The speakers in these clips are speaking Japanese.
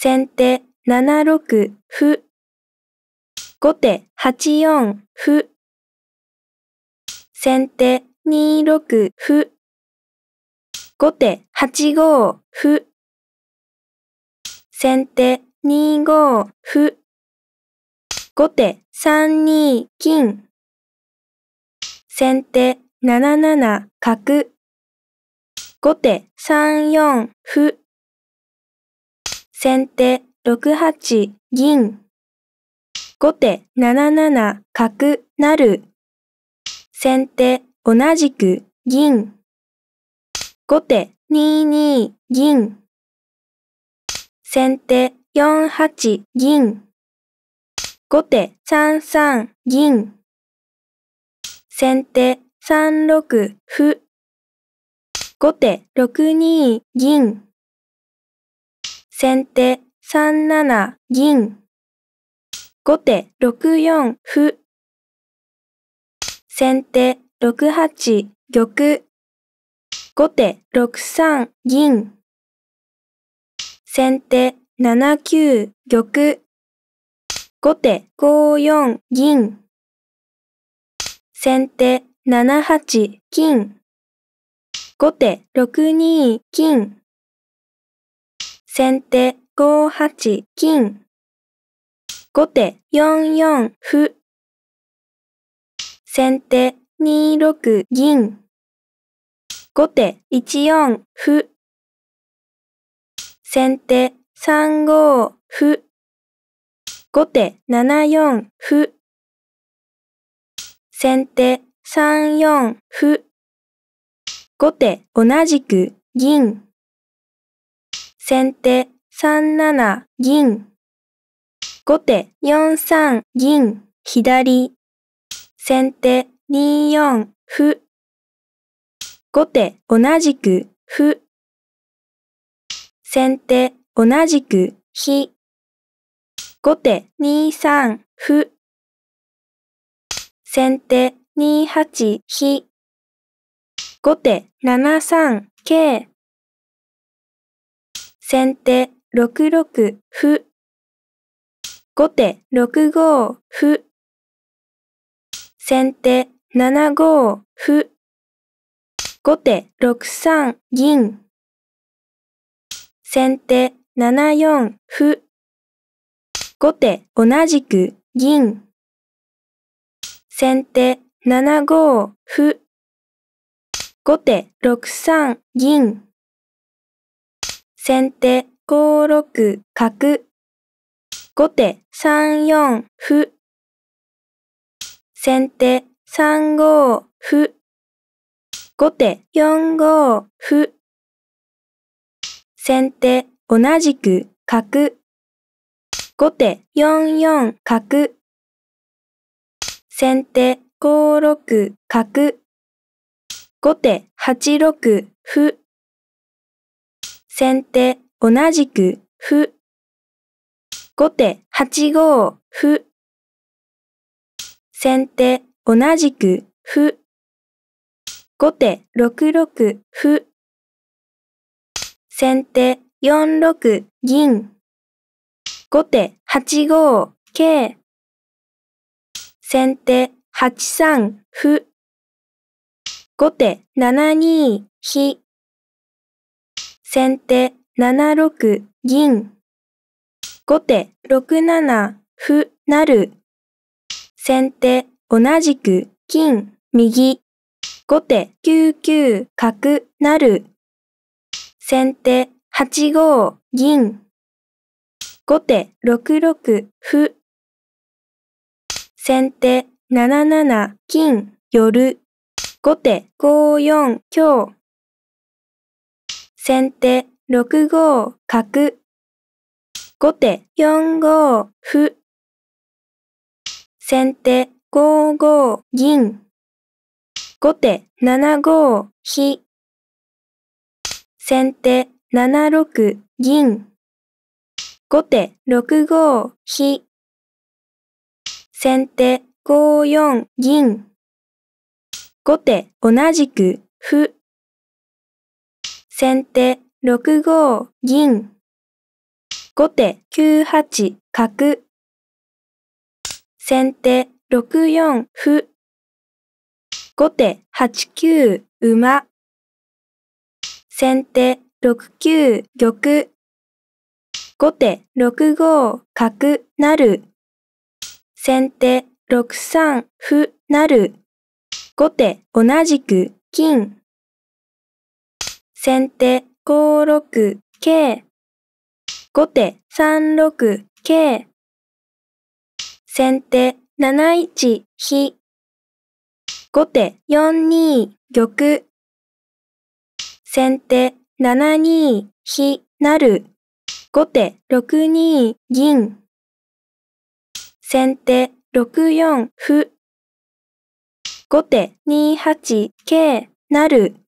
先手7六歩。後手8四歩。先手2六歩。後手8五歩。先手2五歩。後手3二金。先手7七角。後手3四歩。先手6八銀。後手7七角成。先手同じく銀。後手2二銀。先手4八銀。後手3三銀。先手3六歩。後手6二銀。先手3七銀。後手6四歩。先手6八玉。後手6三銀。先手7九玉。後手5四銀。先手7八金。後手6二金。先手5八金。後手4四歩。先手2六銀。後手1四歩。先手3五歩。後手7四歩。先手3四歩。後手同じく銀。先手3七銀。後手4三銀左。先手2四歩。後手同じく歩。先手同じく飛。後手2三歩。先手2八飛。後手7三桂。先手6六歩。後手6五歩。先手7五歩。後手6三銀。先手7四歩。後手同じく銀。先手7五歩。後手6三銀。先手5六角。後手3四歩。先手3五歩。後手4五歩。先手同じく角。後手4四角。先手5六角。後手8六歩。先手同じく歩。後手8五歩。先手同じく歩。後手6六歩。先手4六銀。後手8五桂。先手8三歩。後手7二飛。先手7六銀。後手6七歩なる。先手同じく金右。後手9九角なる。先手8五銀。後手6六歩。先手7七金寄る。後手5四強。先手6五角。後手4五歩。先手5五銀。後手7五飛。先手7六銀。後手6五飛。先手5四銀。後手同じく歩。先手6五銀。後手9八角。先手6四歩。後手8九馬。先手6九玉。後手6五角なる。先手6三歩なる。後手同じく金。先手5六桂。後手3六桂。先手7一飛。後手4二玉。先手7二飛成。後手6二銀。先手6四歩。後手2八桂成。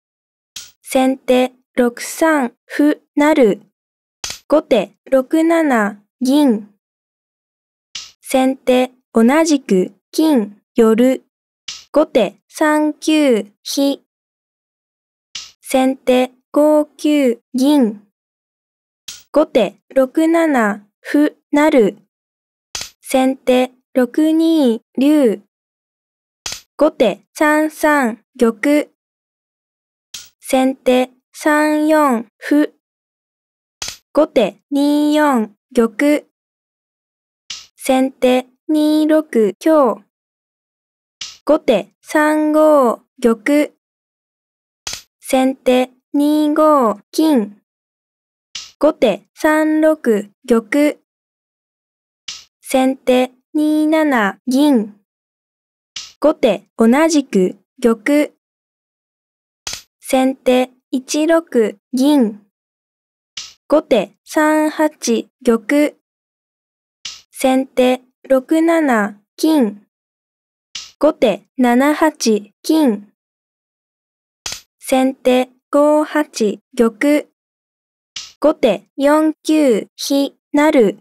先手6三歩なる。後手6七銀。先手同じく金寄る。後手3九飛。先手5九銀。後手6七歩なる。先手6二竜。後手3三玉。先手3四歩。後手2四玉。先手2六香。後手3五玉。先手2五金。後手3六玉。先手2七銀。後手同じく玉。先手1六銀。後手3八玉。先手6七金。後手7八金。先手5八玉。後手4九飛なる。